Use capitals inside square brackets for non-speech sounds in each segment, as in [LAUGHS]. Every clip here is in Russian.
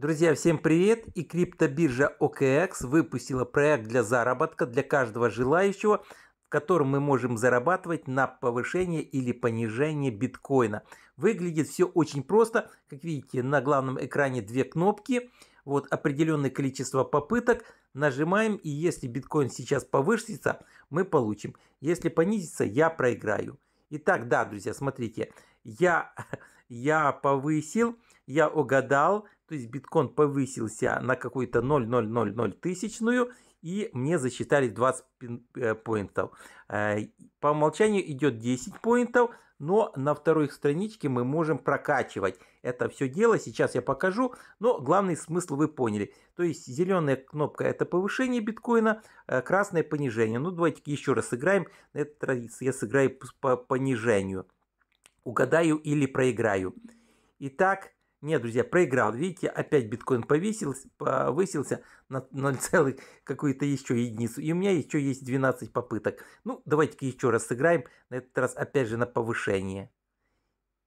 Друзья, всем привет! И криптобиржа OKX выпустила проект для заработка для каждого желающего, в котором мы можем зарабатывать на повышение или понижение биткоина. Выглядит все очень просто. Как видите, на главном экране две кнопки. Вот определенное количество попыток. Нажимаем, и если биткоин сейчас повышится, мы получим. Если понизится, я проиграю. Итак, да, друзья, смотрите, я, [LAUGHS] я повысил, я угадал, то есть биткоин повысился на какую-то 0,000 тысячную, и мне засчитали 20 э, поинтов. Э, по умолчанию идет 10 поинтов, но на второй страничке мы можем прокачивать это все дело. Сейчас я покажу, но главный смысл вы поняли. То есть зеленая кнопка это повышение биткоина, э, красное понижение. Ну давайте еще раз сыграем. На этот раз я сыграю по понижению. Угадаю или проиграю. Итак, нет, друзья, проиграл. Видите, опять биткоин повесился, повысился на 0, какую-то еще единицу. И у меня еще есть 12 попыток. Ну, давайте-ка еще раз сыграем. На этот раз опять же на повышение.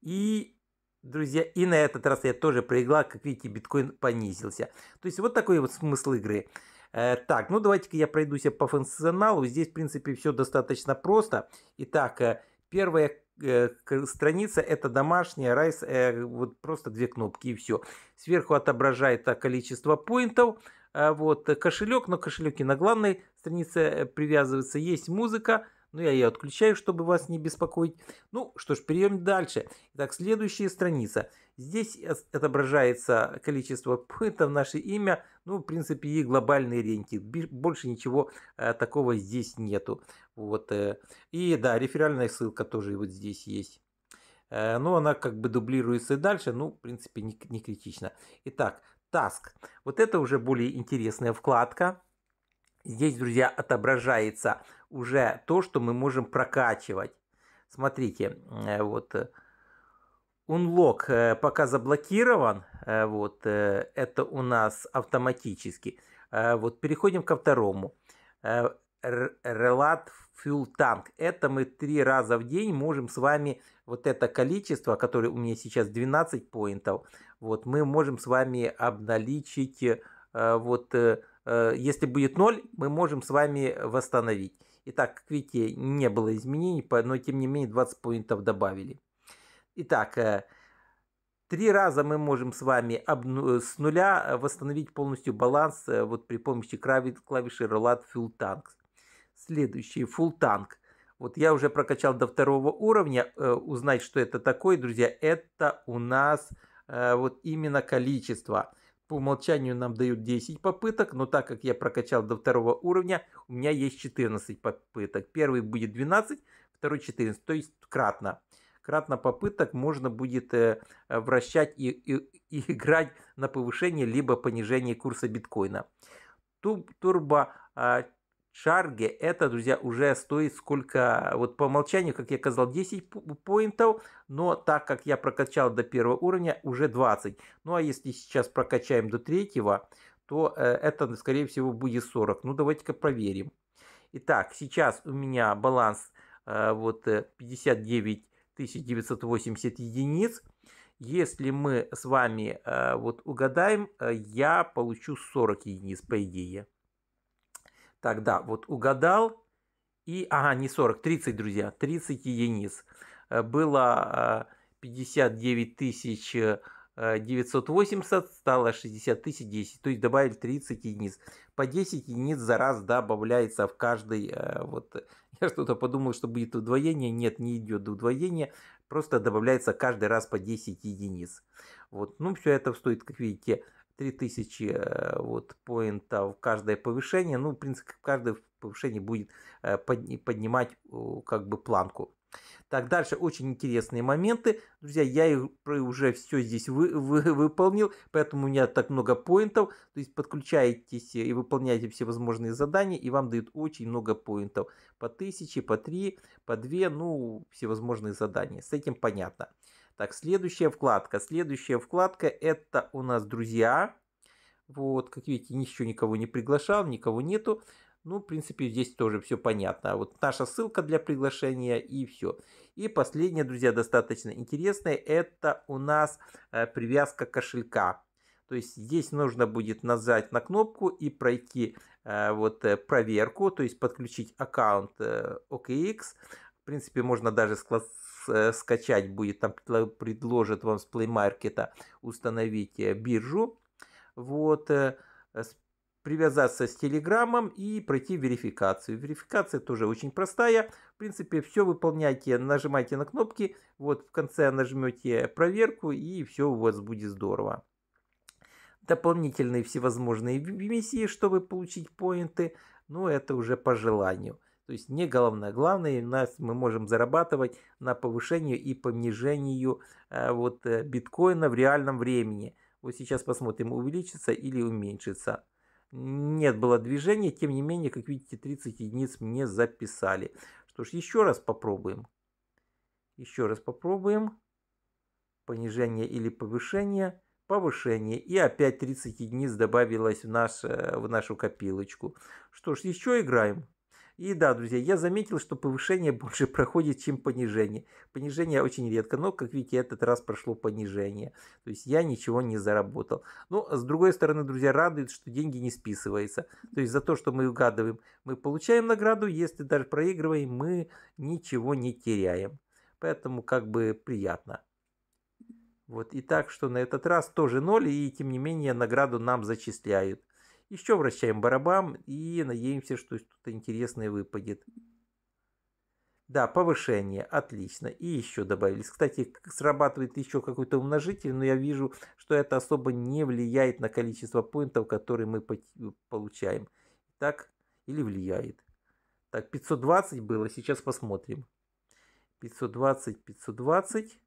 И, друзья, и на этот раз я тоже проиграл. Как видите, биткоин понизился. То есть вот такой вот смысл игры. Э, так, ну давайте-ка я пройдусь по функционалу. Здесь, в принципе, все достаточно просто. Итак, э, первое Э, страница это домашняя, райс, э, вот просто две кнопки и все. Сверху отображает а, количество поинтов, а, вот э, кошелек, но кошелек на главной странице привязывается. Есть музыка, но я ее отключаю, чтобы вас не беспокоить. Ну что ж, перейдем дальше. Так следующая страница. Здесь отображается количество поинтов, наше имя, ну, в принципе, и глобальный рейтинг. Больше ничего такого здесь нету. Вот. Э, и да, реферальная ссылка тоже вот здесь есть. Э, но она как бы дублируется и дальше, ну, в принципе, не, не критично. Итак, Task. Вот это уже более интересная вкладка. Здесь, друзья, отображается уже то, что мы можем прокачивать. Смотрите, э, вот Unlock пока заблокирован, вот это у нас автоматически. Вот переходим ко второму. Релат Fuel танк. Это мы три раза в день можем с вами вот это количество, которое у меня сейчас 12 поинтов, вот мы можем с вами обналичить, э, вот э, э, если будет 0, мы можем с вами восстановить. Итак, к Вите не было изменений, но тем не менее 20 поинтов добавили. Итак, Три раза мы можем с вами с нуля восстановить полностью баланс вот при помощи клавиши Relat Fuel Tanks. Следующий, full танк Вот я уже прокачал до второго уровня. Э, узнать, что это такое, друзья, это у нас э, вот именно количество. По умолчанию нам дают 10 попыток, но так как я прокачал до второго уровня, у меня есть 14 попыток. Первый будет 12, второй 14, то есть кратно. Кратно попыток можно будет э, вращать и, и, и [LAUGHS] играть на повышение либо понижение курса биткоина. Турбо а, Шарге это, друзья, уже стоит сколько, вот по умолчанию, как я сказал, 10 поинтов, но так как я прокачал до первого уровня, уже 20. Ну а если сейчас прокачаем до третьего, то э, это, скорее всего, будет 40. Ну давайте-ка проверим. Итак, сейчас у меня баланс э, вот 59 э, 980 единиц. Если мы с вами э, вот угадаем, э, я получу 40 единиц по идее. Тогда вот угадал. И, ага, не 40, 30, друзья, 30 единиц. Э, было 59 э, тысяч 980, э, стало 60 тысяч 10. То есть добавили 30 единиц. По 10 единиц за раз добавляется в каждый. Вот, [LAUGHS] я что-то подумал, что будет удвоение. Нет, не идет удвоение. Просто добавляется каждый раз по 10 единиц. Вот, ну, все это стоит, как видите, 3000 э, вот, поинта каждое повышение. Ну, в принципе, каждое повышение будет э, поднимать как бы планку. Так, дальше очень интересные моменты. Друзья, я их уже все здесь вы, вы, выполнил, поэтому у меня так много поинтов. То есть подключаетесь и выполняете все возможные задания, и вам дают очень много поинтов. По тысяче, по три, по две, ну, всевозможные задания. С этим понятно. Так, следующая вкладка. Следующая вкладка это у нас друзья. Вот, как видите, ничего никого не приглашал, никого нету. Ну, в принципе, здесь тоже все понятно. Вот наша ссылка для приглашения и все. И последнее, друзья, достаточно интересное, это у нас э, привязка кошелька. То есть здесь нужно будет нажать на кнопку и пройти э, вот э, проверку, то есть подключить аккаунт OKX. В принципе, можно даже с Э, скачать будет, там предложат вам с Play Market установить э, биржу, вот, э, привязаться с Телеграмом и пройти верификацию. Верификация тоже очень простая. В принципе, все выполняйте, нажимайте на кнопки, вот в конце нажмете проверку и все у вас будет здорово. Дополнительные всевозможные миссии, чтобы получить поинты, но это уже по желанию. То есть не главное. Главное, у нас мы можем зарабатывать на повышению и понижению э, вот, э, биткоина в реальном времени. Вот сейчас посмотрим, увеличится или уменьшится. Нет было движение, тем не менее, как видите, 30 единиц мне записали. Что ж, еще раз попробуем. Еще раз попробуем. Понижение или повышение повышение. И опять 30 единиц добавилось в, наш, э, в нашу копилочку. Что ж, еще играем. И да, друзья, я заметил, что повышение [LAUGHS] больше проходит, чем понижение. Понижение очень редко, но, как видите, этот раз прошло понижение. То есть я ничего не заработал. Но, а с другой стороны, друзья, радует, что деньги не списываются. То есть за то, что мы угадываем, мы получаем награду. Если даже проигрываем, мы ничего не теряем. Поэтому как бы приятно. Вот и так, что на этот раз тоже ноль, и тем не менее награду нам зачисляют. Еще вращаем барабан и надеемся, что что-то интересное выпадет. Да, повышение, отлично. И еще добавились. Кстати, срабатывает еще какой-то умножитель, но я вижу, что это особо не влияет на количество поинтов, которые мы э, получаем. Так, или влияет. Так, 520 было, сейчас посмотрим. 520, 520.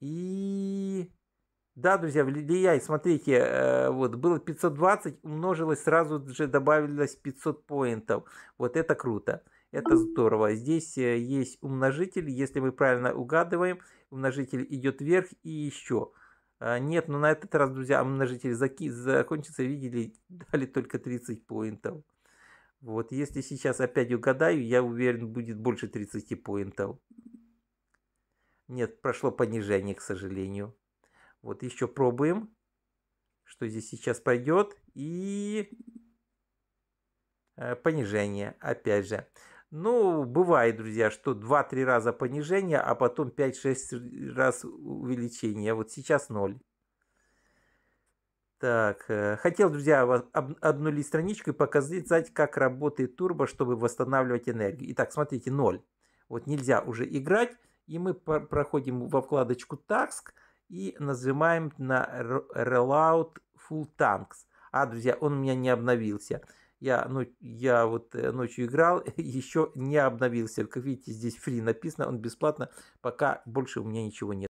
И да, друзья, влияй, смотрите, э, вот было 520, умножилось, сразу же добавилось 500 поинтов. Вот это круто, это здорово. Здесь э, есть умножитель, если мы правильно угадываем, умножитель идет вверх и еще. А, нет, но ну, на этот раз, друзья, умножитель заки закончится, видели, [LAUGHS] дали только 30 поинтов. Вот, если сейчас опять угадаю, я уверен, будет больше 30 поинтов. Нет, прошло понижение, к сожалению. Вот еще пробуем, что здесь сейчас пойдет. И э, понижение, опять же. Ну, бывает, друзья, что 2-3 раза понижение, а потом 5-6 раз увеличение. Вот сейчас 0. Так, э, хотел, друзья, обнулить страничку и показать, как работает турбо, чтобы восстанавливать энергию. Итак, смотрите, 0. Вот нельзя уже играть. И мы проходим во вкладочку Task и нажимаем на Reload Full Tanks. А, друзья, он у меня не обновился. Я, ну, я вот э, ночью играл, [LAUGHS] еще не обновился. Как видите, здесь free написано, он бесплатно, пока больше у меня ничего нет.